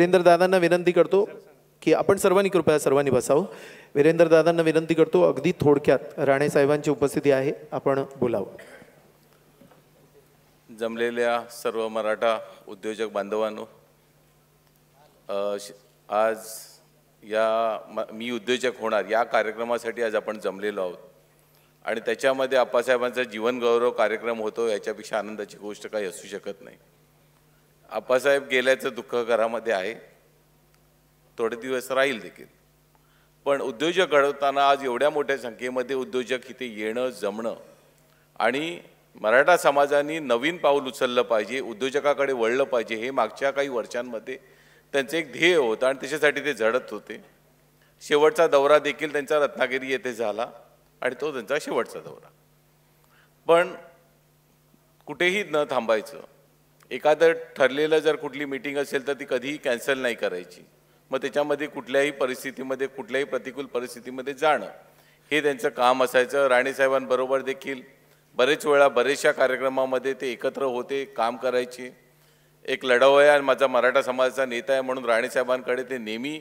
दादांना विनंती करतो की आपण सर्वांनी कृपया सर्वांनी बसावं दादांना विनंती करतो अगदी थोडक्यात साहेबांची उपस्थिती आहे आपण बोलावं जमलेल्या सर्व मराठा उद्योजक बांधवांनो आज या मी उद्योजक होणार या कार्यक्रमासाठी आज आपण जमलेलो आहोत आणि त्याच्यामध्ये आप्पासाहेबांचा जीवनगौरव कार्यक्रम होतो याच्यापेक्षा आनंदाची गोष्ट काही असू शकत नाही आप्पासाहेब गेल्याचं दुःख घरामध्ये आहे थोडे दिवस राहील देखील पण उद्योजक घडवताना आज एवढ्या मोठ्या संख्येमध्ये उद्योजक इथे येणं जमणं आणि मराठा समाजाने नवीन पाऊल उचललं पाहिजे उद्योजकाकडे वळलं पाहिजे हे मागच्या काही वर्षांमध्ये त्यांचं एक ध्येय होतं आणि त्याच्यासाठी ते झडत होते शेवटचा दौरा देखील त्यांचा रत्नागिरी येथे झाला आणि तो त्यांचा शेवटचा दौरा पण कुठेही न थांबायचं एखादं ठरलेलं जर कुठली मीटिंग असेल तर ती कधीही कॅन्सल नाही करायची मग त्याच्यामध्ये कुठल्याही परिस्थितीमध्ये कुठल्याही प्रतिकूल परिस्थितीमध्ये जाणं हे त्यांचं काम असायचं राणेसाहेबांबरोबर देखील बरेच वेळा बरेचशा कार्यक्रमामध्ये ते एकत्र होते काम करायचे एक लढाव आहे आणि माझा मराठा समाजाचा नेता आहे म्हणून राणेसाहेबांकडे ते नेहमी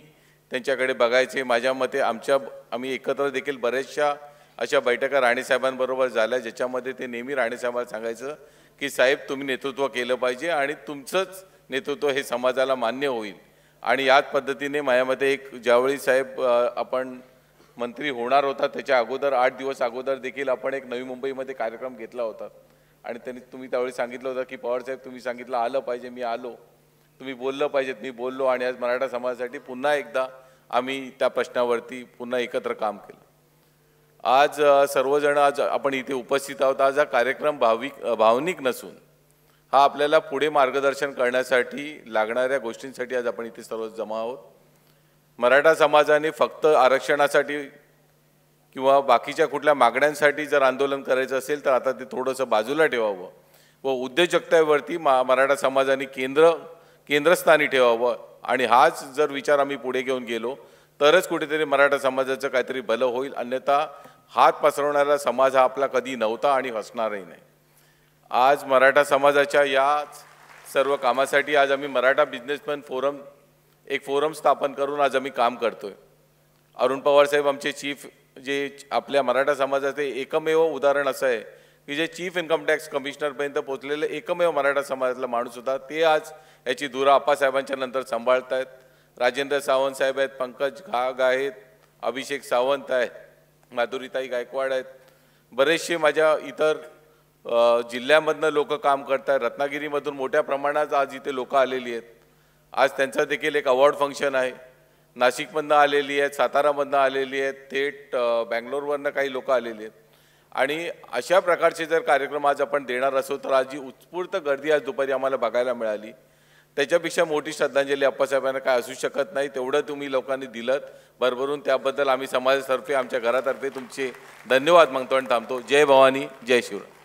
त्यांच्याकडे बघायचे माझ्या मते आमच्या आम्ही एकत्र देखील बऱ्याचशा अशा बैठका राणेसाहेबांबरोबर झाल्या ज्याच्यामध्ये ते नेहमी राणेसाहेबांना सांगायचं की साहेब तुम्ही नेतृत्व केलं पाहिजे आणि तुमचंच नेतृत्व हे समाजाला मान्य होईल आणि याच पद्धतीने माझ्यामध्ये एक ज्यावेळी साहेब आपण मंत्री होणार होता त्याच्या अगोदर आठ दिवस अगोदर देखील आपण एक नवी मुंबईमध्ये कार्यक्रम घेतला होता आणि त्यांनी तुम्ही त्यावेळी सांगितलं होतं की पवारसाहेब तुम्ही सांगितलं आलं पाहिजे मी आलो तुम्ही बोललं पाहिजेत मी बोललो आणि आज मराठा समाजासाठी पुन्हा एकदा आम्ही त्या प्रश्नावरती पुन्हा एकत्र काम केलं आज सर्वजण आज आपण इथे उपस्थित आहोत आज हा कार्यक्रम भाविक भावनिक नसून हा आपल्याला पुढे मार्गदर्शन करण्यासाठी लागणाऱ्या गोष्टींसाठी आज आपण इथे सर्व जमा आहोत मराठा समाजाने फक्त आरक्षणासाठी किंवा बाकीच्या कुठल्या मागण्यांसाठी जर आंदोलन करायचं असेल तर आता ते थोडंसं बाजूला ठेवावं व उद्योजकतेवरती मा मराठा समाजाने केंद्र केंद्रस्थानी ठेवावं आणि हाच जर विचार आम्ही पुढे घेऊन गेलो तरच कुठेतरी मराठा समाजाचं काहीतरी भलं होईल अन्यथा हात पसरवणारा समाज हा आपला कधी नव्हता आणि हसणारही नाही आज मराठा समाजाच्या याच सर्व कामासाठी आज आम्ही मराठा बिझनेसमॅन फोरम एक फोरम स्थापन करून आज आम्ही काम करतो आहे अरुण पवारसाहेब आमचे चीफ जे आपल्या मराठा समाजाचे एकमेव उदाहरण असं आहे की जे चीफ इन्कम टॅक्स कमिशनरपर्यंत पोचलेले एकमेव मराठा समाजातला माणूस होता ते आज याची धुरा आप्पासाहेबांच्या नंतर सांभाळत आहेत राजेंद्र सावंत साहेब आहेत पंकज घाग आहेत अभिषेक सावंत आहेत माधुरीताई गायकवाड आहेत बरेचसे माझ्या इतर जिल्ह्यामधनं लोक काम करत आहेत रत्नागिरीमधून मोठ्या प्रमाणात आज इथे लोकं आलेली आहेत आज त्यांचं देखील एक अवॉर्ड फंक्शन आहे नाशिकमधनं आलेली आहेत सातारामधनं आलेली आहेत थेट बँगलोरवरनं काही लोकं आलेली आहेत आणि अशा प्रकारचे जर कार्यक्रम आज आपण देणार असो तर आज जी उत्स्फूर्त गर्दी आज दुपारी आम्हाला बघायला मिळाली त्याच्यापेक्षा मोठी श्रद्धांजली अप्पासाहेबांना काय असू शकत नाही तेवढं तुम्ही लोकांनी दिलं भरभरून त्याबद्दल आम्ही समाजातर्फे आमच्या घरातर्फे तुमचे धन्यवाद मागतो आणि थांबतो जय भवानी जय शिवराय